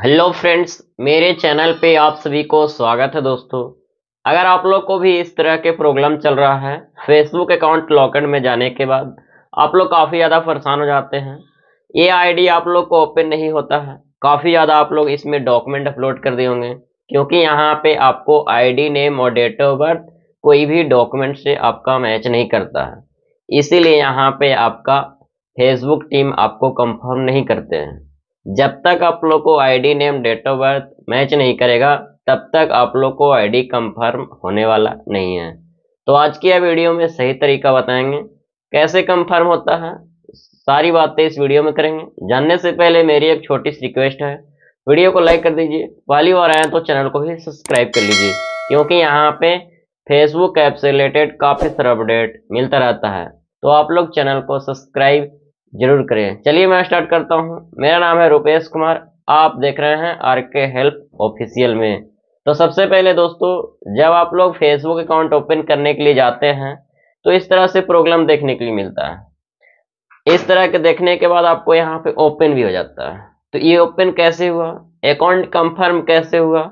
hello friends मेरे channel पे आप सभी को स्वागत है दोस्तों अगर आप लोग को भी इस तरह के प्रॉब्लम चल रहा है फेसबुक अकाउंट लॉकड में जाने के बाद आप लोग काफ़ी ज़्यादा परेशान हो जाते हैं ये आईडी आप लोग को ओपन नहीं होता है काफ़ी ज़्यादा आप लोग इसमें डॉक्यूमेंट अपलोड कर दिए होंगे क्योंकि यहाँ पर आपको आई नेम और डेट ऑफ बर्थ कोई भी डॉक्यूमेंट से आपका मैच नहीं करता है इसीलिए यहाँ पर आपका फेसबुक टीम आपको कंफर्म नहीं करते हैं जब तक आप लोग को ID name date of birth match नहीं करेगा तब तक आप लोग को आईडी कंफर्म होने वाला नहीं है तो आज की यह वीडियो में सही तरीका बताएंगे कैसे कंफर्म होता है सारी बातें इस वीडियो में करेंगे जानने से पहले मेरी एक छोटी सी रिक्वेस्ट है वीडियो को लाइक कर दीजिए पहली बार आए तो चैनल को भी सब्सक्राइब कर लीजिए क्योंकि यहाँ पे फेसबुक ऐप से रिलेटेड काफ़ी सारा अपडेट मिलता रहता है तो आप लोग चैनल को सब्सक्राइब जरूर करें चलिए मैं स्टार्ट करता हूँ मेरा नाम है रुपेश कुमार आप देख रहे हैं आर के हेल्प ऑफिशियल में तो सबसे पहले दोस्तों जब आप लोग फेसबुक अकाउंट ओपन करने के लिए जाते हैं तो इस तरह से प्रॉब्लम देखने के लिए मिलता है इस तरह के देखने के बाद आपको यहाँ पे ओपन भी हो जाता है तो ये ओपन कैसे हुआ अकाउंट कंफर्म कैसे हुआ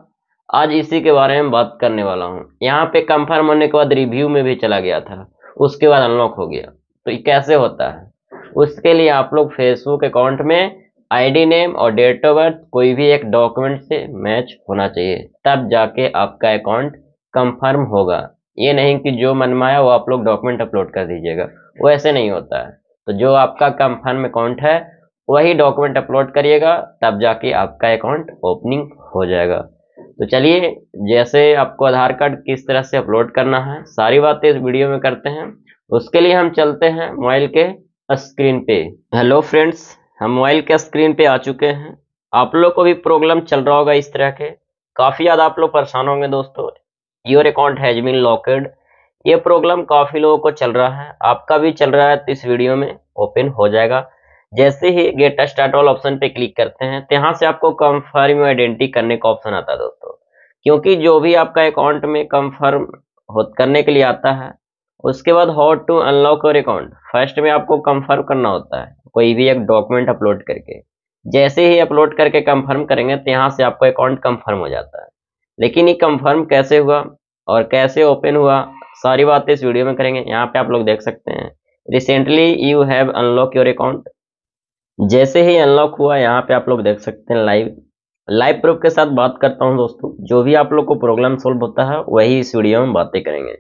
आज इसी के बारे में बात करने वाला हूँ यहाँ पे कंफर्म होने के बाद रिव्यू में भी चला गया था उसके बाद अनलॉक हो गया तो ये कैसे होता है उसके लिए आप लोग फेसबुक अकाउंट में आईडी नेम और डेट ऑफ बर्थ कोई भी एक डॉक्यूमेंट से मैच होना चाहिए तब जाके आपका अकाउंट कंफर्म होगा ये नहीं कि जो मनमाया वो आप लोग डॉक्यूमेंट अपलोड कर दीजिएगा वो ऐसे नहीं होता है तो जो आपका कंफर्म अकाउंट है वही डॉक्यूमेंट अपलोड करिएगा तब जाके आपका अकाउंट ओपनिंग हो जाएगा तो चलिए जैसे आपको आधार कार्ड किस तरह से अपलोड करना है सारी बातें इस वीडियो में करते हैं उसके लिए हम चलते हैं मोबाइल के स्क्रीन पे हेलो फ्रेंड्स हम मोबाइल के स्क्रीन पे आ चुके हैं आप लोग को भी प्रॉब्लम चल रहा होगा इस तरह के काफ़ी ज़्यादा आप लोग परेशान होंगे दोस्तों your account has been locked ये प्रॉब्लम काफ़ी लोगों को चल रहा है आपका भी चल रहा है तो इस वीडियो में ओपन हो जाएगा जैसे ही गेट स्टार्ट ऑल ऑप्शन पे क्लिक करते हैं तो यहाँ से आपको कंफर्म आइडेंटिटी करने का ऑप्शन आता है दोस्तों क्योंकि जो भी आपका अकाउंट में कंफर्म करने के लिए आता है उसके बाद how to unlock your account first में आपको कंफर्म करना होता है कोई भी एक डॉक्यूमेंट अपलोड करके जैसे ही अपलोड करके कंफर्म करेंगे तो यहाँ से आपका अकाउंट कंफर्म हो जाता है लेकिन ये कंफर्म कैसे हुआ और कैसे ओपन हुआ सारी बातें इस वीडियो में करेंगे यहाँ पे आप लोग देख सकते हैं recently you have unlock your account जैसे ही अनलॉक हुआ यहाँ पे आप लोग देख सकते हैं लाइव लाइव प्रूफ के साथ बात करता हूँ दोस्तों जो भी आप लोग को प्रॉब्लम सोल्व होता है वही इस वीडियो में बातें करेंगे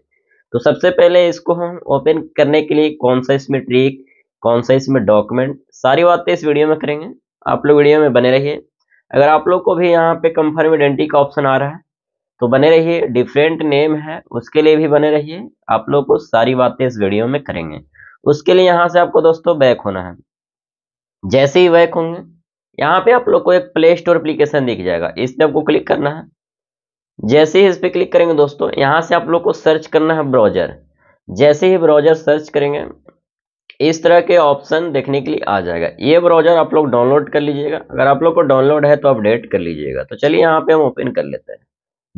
तो सबसे पहले इसको हम ओपन करने के लिए कौन सा इसमें ट्रिक कौन सा इसमें डॉक्यूमेंट सारी बातें इस वीडियो में करेंगे आप लोग वीडियो में बने रहिए अगर आप लोग को भी यहाँ पे कंफर्म आइडेंटिटी का ऑप्शन आ रहा है तो बने रहिए डिफरेंट नेम है उसके लिए भी बने रहिए आप लोग को सारी बातें इस वीडियो में करेंगे उसके लिए यहाँ से आपको दोस्तों बैक होना है जैसे ही बैक होंगे यहाँ पे आप लोग को एक प्ले स्टोर एप्लीकेशन दिख जाएगा इस पर आपको क्लिक करना है जैसे ही इस पर क्लिक करेंगे दोस्तों यहां से आप लोग को सर्च करना है ब्राउजर जैसे ही ब्राउजर सर्च करेंगे इस तरह के ऑप्शन देखने के लिए आ जाएगा ये ब्राउजर आप लोग डाउनलोड कर लीजिएगा अगर आप लोग को डाउनलोड है तो अपडेट कर लीजिएगा तो चलिए यहाँ पे हम ओपन कर लेते हैं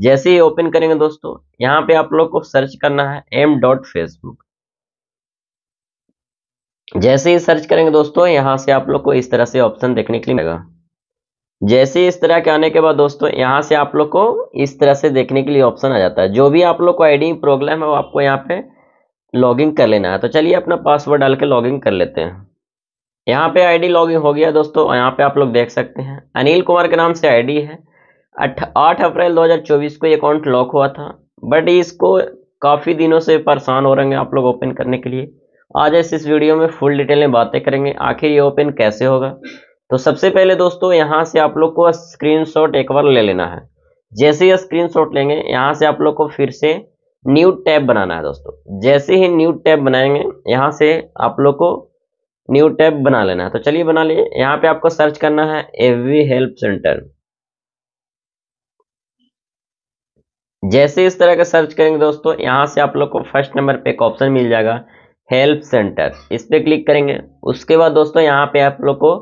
जैसे ही ओपन करेंगे दोस्तों यहाँ पे आप लोग को सर्च करना है एम डॉट फेसबुक जैसे ही सर्च करेंगे दोस्तों यहाँ से आप लोग को इस तरह से ऑप्शन देखने के लिए मिलेगा जैसे इस तरह के आने के बाद दोस्तों यहाँ से आप लोग को इस तरह से देखने के लिए ऑप्शन आ जाता है जो भी आप लोग को आईडी प्रॉब्लम है वो आपको यहाँ पे लॉगिंग कर लेना है तो चलिए अपना पासवर्ड डाल के लॉगिंग कर लेते हैं यहाँ पे आईडी लॉगिंग हो गया दोस्तों यहाँ पे आप लोग देख सकते हैं अनिल कुमार के नाम से डी है आठ अप्रैल चौबीस को ये अकाउंट लॉक हुआ था बट इसको काफ़ी दिनों से परेशान हो रहे हैं आप लोग ओपन करने के लिए आज ऐसे इस वीडियो में फुल डिटेल में बातें करेंगे आखिर ये ओपन कैसे होगा तो सबसे पहले दोस्तों यहाँ से आप लोग को स्क्रीनशॉट एक बार ले लेना है जैसे ही स्क्रीनशॉट लेंगे यहाँ से आप लोग को फिर से न्यू टैब बनाना है दोस्तों जैसे ही न्यू टैब बनाएंगे यहाँ से आप लोग को न्यू टैब बना लेना है तो चलिए बना लिए यहाँ पे आपको सर्च करना है एवी हेल्प सेंटर जैसे इस तरह का सर्च करेंगे दोस्तों यहाँ से आप लोग को फर्स्ट नंबर पे एक ऑप्शन मिल जाएगा हेल्प सेंटर इस पर क्लिक करेंगे उसके बाद दोस्तों यहाँ पे आप लोग को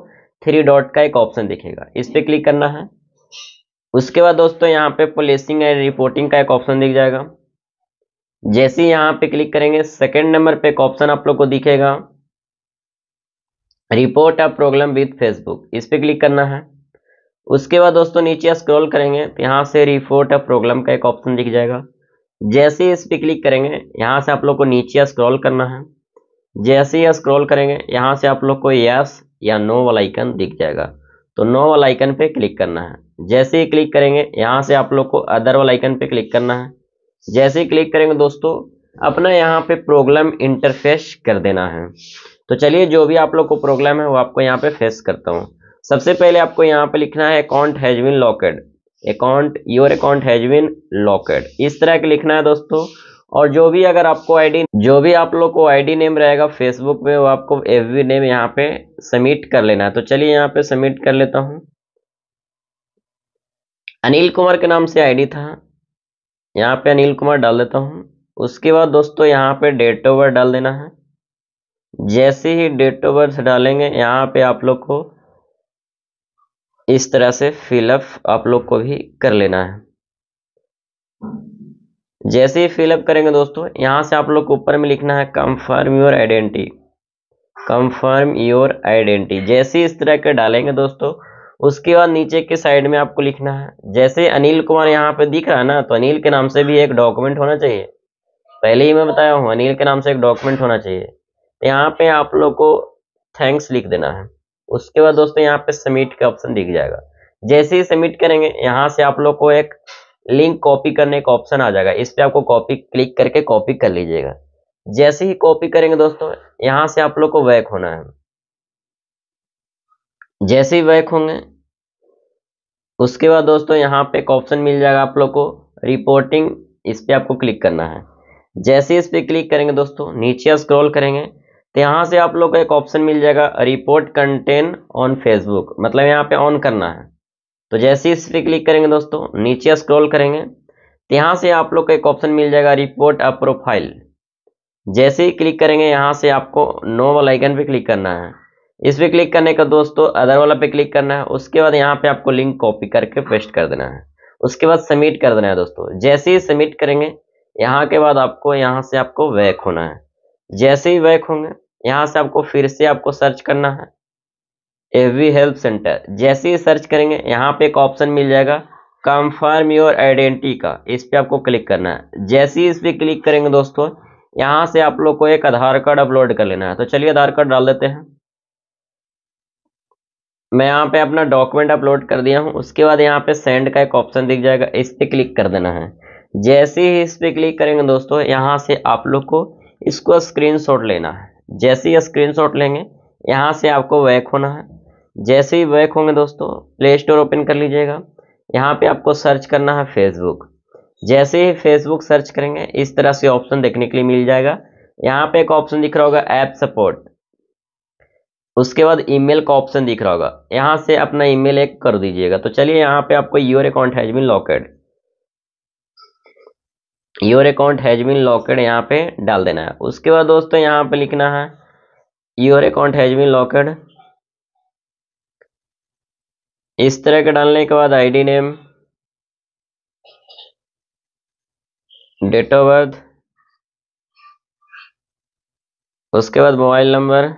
थ्री डॉट का एक ऑप्शन दिखेगा इस पर क्लिक करना है उसके बाद दोस्तों यहाँ पे पुलिसिंग एंड रिपोर्टिंग का एक ऑप्शन दिख जाएगा जैसे यहाँ पे क्लिक करेंगे सेकंड नंबर पे एक ऑप्शन आप लोग को दिखेगा report a problem with Facebook इस पर क्लिक करना है उसके बाद दोस्तों नीचे स्क्रॉल करेंगे तो यहाँ से रिपोर्ट अ प्रॉब्लम का एक ऑप्शन दिख जाएगा जैसे इस पर क्लिक करेंगे यहाँ से आप लोग को नीचे स्क्रॉल करना है जैसे ही स्क्रॉल करेंगे यहाँ से आप लोग को यस या नो वाला आइकन दिख जाएगा तो नो वाला आइकन पे क्लिक करना है जैसे ही क्लिक करेंगे यहाँ से आप लोग को अदर वाला आइकन पे क्लिक करना है जैसे ही क्लिक करेंगे दोस्तों अपना यहाँ पे प्रॉब्लम इंटरफेस कर देना है तो चलिए जो भी आप लोग को प्रॉब्लम है वो आपको यहाँ पे फेस करता हूँ सबसे पहले आपको यहाँ पे लिखना है account has been locked account your account has been locked इस तरह के लिखना है दोस्तों और जो भी अगर आपको आईडी जो भी आप लोग को आईडी नेम रहेगा फेसबुक में वो आपको एफ नेम यहाँ पे सबमिट कर लेना है तो चलिए यहाँ पे सबमिट कर लेता हूँ अनिल कुमार के नाम से आईडी था यहाँ पे अनिल कुमार डाल देता हूँ उसके बाद दोस्तों यहाँ पे डेट ऑफ बर्थ डाल देना है जैसे ही डेट ऑफ बर्थ डालेंगे यहाँ पे आप लोग को इस तरह से फिलअप आप लोग को भी कर लेना है जैसे ही फिलअप करेंगे दोस्तों यहाँ से आप लोग को ऊपर में लिखना है confirm your identity confirm your identity जैसे इस तरह के डालेंगे दोस्तों उसके बाद नीचे के साइड में आपको लिखना है जैसे अनिल कुमार यहाँ पे दिख रहा है ना तो अनिल के नाम से भी एक डॉक्यूमेंट होना चाहिए पहले ही मैं बताया हूँ अनिल के नाम से एक डॉक्यूमेंट होना चाहिए तो यहाँ पे आप लोग को थैंक्स लिख देना है उसके बाद दोस्तों यहाँ पे सबमिट का ऑप्शन दिख जाएगा जैसे ही सबमिट करेंगे यहाँ से आप लोग को एक लिंक कॉपी करने का ऑप्शन आ जाएगा इस पर आपको कॉपी क्लिक करके कॉपी कर लीजिएगा जैसे ही कॉपी करेंगे दोस्तों यहां से आप लोग को वैक होना है जैसे ही वैक होंगे उसके बाद दोस्तों यहाँ पे एक ऑप्शन मिल जाएगा आप लोग को रिपोर्टिंग इस पर आपको क्लिक करना है जैसे इस पर क्लिक करेंगे दोस्तों नीचे स्क्रॉल करेंगे तो यहां से आप लोग को एक ऑप्शन मिल जाएगा रिपोर्ट कंटेंट ऑन फेसबुक मतलब यहाँ पे ऑन करना है तो जैसे ही इस पर क्लिक करेंगे दोस्तों नीचे स्क्रॉल करेंगे तो यहाँ से आप लोग का एक ऑप्शन मिल जाएगा रिपोर्ट अ प्रोफाइल जैसे ही क्लिक करेंगे यहाँ से आपको नो वाला आइकन पे क्लिक करना है इस पर क्लिक करने का दोस्तों अदर वाला पे क्लिक करना है उसके बाद यहाँ पे आपको लिंक कॉपी करके पेस्ट कर देना है उसके बाद सबमिट कर देना है दोस्तों जैसे ही सबमिट करेंगे यहाँ के बाद आपको यहाँ से आपको वैक होना है जैसे ही वैक होंगे यहाँ से आपको फिर से आपको सर्च करना है एवरी हेल्प सेंटर जैसे ही सर्च करेंगे यहाँ पे एक ऑप्शन मिल जाएगा कंफर्म योर आइडेंटिटी का इस पर आपको क्लिक करना है जैसे ही इस पर क्लिक करेंगे दोस्तों यहाँ से आप लोग को एक आधार कार्ड अपलोड कर लेना है तो चलिए आधार कार्ड डाल देते हैं मैं यहाँ पे अपना डॉक्यूमेंट अपलोड कर दिया हूँ उसके बाद यहाँ पे सेंड का एक ऑप्शन दिख जाएगा इस पर क्लिक कर देना है जैसे ही इस पर क्लिक करेंगे दोस्तों यहाँ से आप लोग को इसको स्क्रीनशॉट लेना है जैसे ही स्क्रीनशॉट लेंगे यहाँ से आपको वैक होना है जैसे ही बैक होंगे दोस्तों प्ले स्टोर ओपन कर लीजिएगा यहाँ पे आपको सर्च करना है फेसबुक जैसे ही फेसबुक सर्च करेंगे इस तरह से ऑप्शन देखने के लिए मिल जाएगा यहाँ पे एक ऑप्शन दिख रहा होगा ऐप सपोर्ट उसके बाद ईमेल का ऑप्शन दिख रहा होगा यहाँ से अपना ईमेल एक कर दीजिएगा तो चलिए यहाँ पे आपको your account has been locked your account has been locked यहाँ पे डाल देना है उसके बाद दोस्तों यहाँ पे लिखना है your account has been locked इस तरह का डालने के बाद ID name date of birth उसके बाद मोबाइल नंबर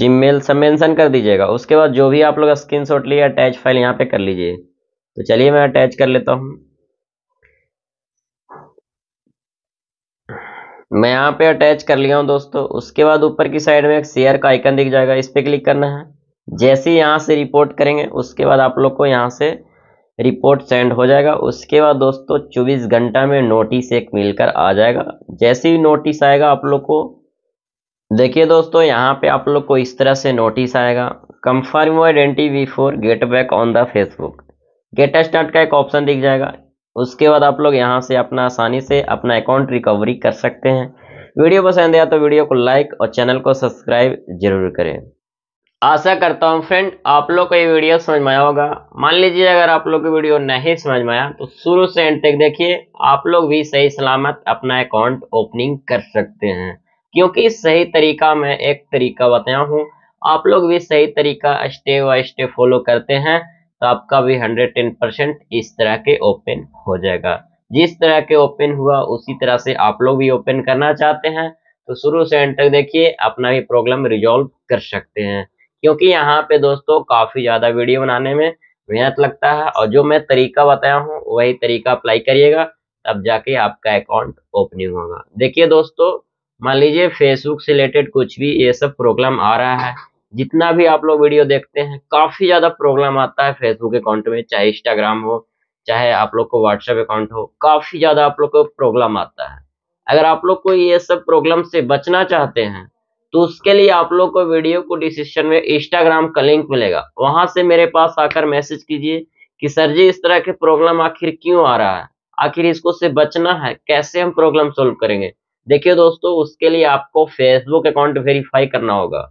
जिमेल सब मेंशन कर दीजिएगा उसके बाद जो भी आप लोग स्क्रीन शॉट लिए अटैच फाइल यहाँ पे कर लीजिए तो चलिए मैं अटैच कर लेता हूँ मैं यहाँ पे अटैच कर लिया हूँ दोस्तों उसके बाद ऊपर की साइड में एक शेयर का आइकन दिख जाएगा इस पर क्लिक करना है जैसे यहाँ से रिपोर्ट करेंगे उसके बाद आप लोग को यहाँ से रिपोर्ट सेंड हो जाएगा उसके बाद दोस्तों 24 घंटा में नोटिस एक मिलकर आ जाएगा जैसे ही नोटिस आएगा आप लोग को देखिए दोस्तों यहाँ पे आप लोग को इस तरह से नोटिस आएगा confirm identity before get back on the Facebook get start का एक ऑप्शन दिख जाएगा उसके बाद आप लोग यहाँ से अपना आसानी से अपना अकाउंट रिकवरी कर सकते हैं वीडियो पसंद आया तो वीडियो को लाइक और चैनल को सब्सक्राइब जरूर करें आशा करता हूँ फ्रेंड आप लोग को ये वीडियो समझ में आया होगा मान लीजिए अगर आप लोग को वीडियो नहीं समझ में आया तो शुरू से एंड तक देखिए आप लोग भी सही सलामत अपना अकाउंट ओपनिंग कर सकते हैं क्योंकि सही तरीका मैं एक तरीका बताया हूँ आप लोग भी सही तरीका स्टेप बाय स्टेप फॉलो करते हैं तो आपका भी हंड्रेड टेन परसेंट इस तरह के ओपन हो जाएगा जिस तरह के ओपन हुआ उसी तरह से आप लोग भी ओपन करना चाहते हैं तो शुरू से एंड तक देखिए अपना भी प्रॉब्लम रिजॉल्व कर सकते हैं क्योंकि यहाँ पे दोस्तों काफ़ी ज़्यादा वीडियो बनाने में मेहनत लगता है और जो मैं तरीका बताया हूँ वही तरीका अप्लाई करिएगा तब जाके आपका अकाउंट ओपनिंग होगा देखिए दोस्तों मान लीजिए फेसबुक से रिलेटेड कुछ भी ये सब प्रॉब्लम आ रहा है जितना भी आप लोग वीडियो देखते हैं काफ़ी ज़्यादा प्रॉब्लम आता है फेसबुक अकाउंट में चाहे इंस्टाग्राम हो चाहे आप लोग को व्हाट्सएप अकाउंट हो काफ़ी ज़्यादा आप लोग को प्रॉब्लम आता है अगर आप लोग को ये सब प्रॉब्लम से बचना चाहते हैं तो उसके लिए आप लोग को वीडियो को डिस्क्रिप्शन में इंस्टाग्राम का लिंक मिलेगा वहां से मेरे पास आकर मैसेज कीजिए कि सर जी इस तरह के प्रॉब्लम आखिर क्यों आ रहा है आखिर इसको से बचना है कैसे हम प्रॉब्लम सोल्व करेंगे देखिए दोस्तों उसके लिए आपको फेसबुक अकाउंट वेरीफाई करना होगा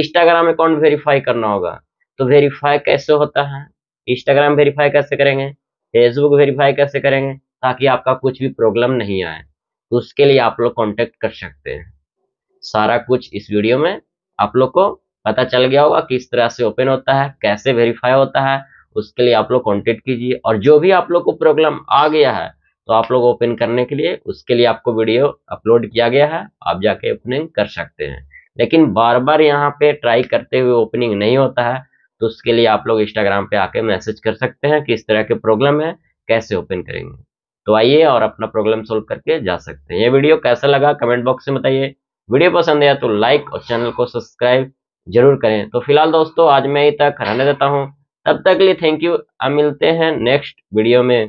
इंस्टाग्राम अकाउंट वेरीफाई करना होगा तो वेरीफाई कैसे होता है इंस्टाग्राम वेरीफाई कैसे करेंगे फेसबुक वेरीफाई कैसे करेंगे ताकि आपका कुछ भी प्रॉब्लम नहीं आए तो उसके लिए आप लोग कॉन्टेक्ट कर सकते हैं सारा कुछ इस वीडियो में आप लोग को पता चल गया होगा किस तरह से ओपन होता है कैसे वेरीफाई होता है उसके लिए आप लोग कॉन्टेक्ट कीजिए और जो भी आप लोग को प्रॉब्लम आ गया है तो आप लोग ओपन करने के लिए उसके लिए आपको वीडियो अपलोड किया गया है आप जाके ओपनिंग कर सकते हैं लेकिन बार बार यहाँ पे ट्राई करते हुए ओपनिंग नहीं होता है तो उसके लिए आप लोग इंस्टाग्राम पे आके मैसेज कर सकते हैं किस तरह के प्रॉब्लम है कैसे ओपन करेंगे तो आइए और अपना प्रॉब्लम सोल्व करके जा सकते हैं ये वीडियो कैसा लगा कमेंट बॉक्स में बताइए वीडियो पसंद आया तो लाइक और चैनल को सब्सक्राइब जरूर करें तो फिलहाल दोस्तों आज मैं यही तक रहने देता हूँ तब तक के लिए थैंक यू अब मिलते हैं नेक्स्ट वीडियो में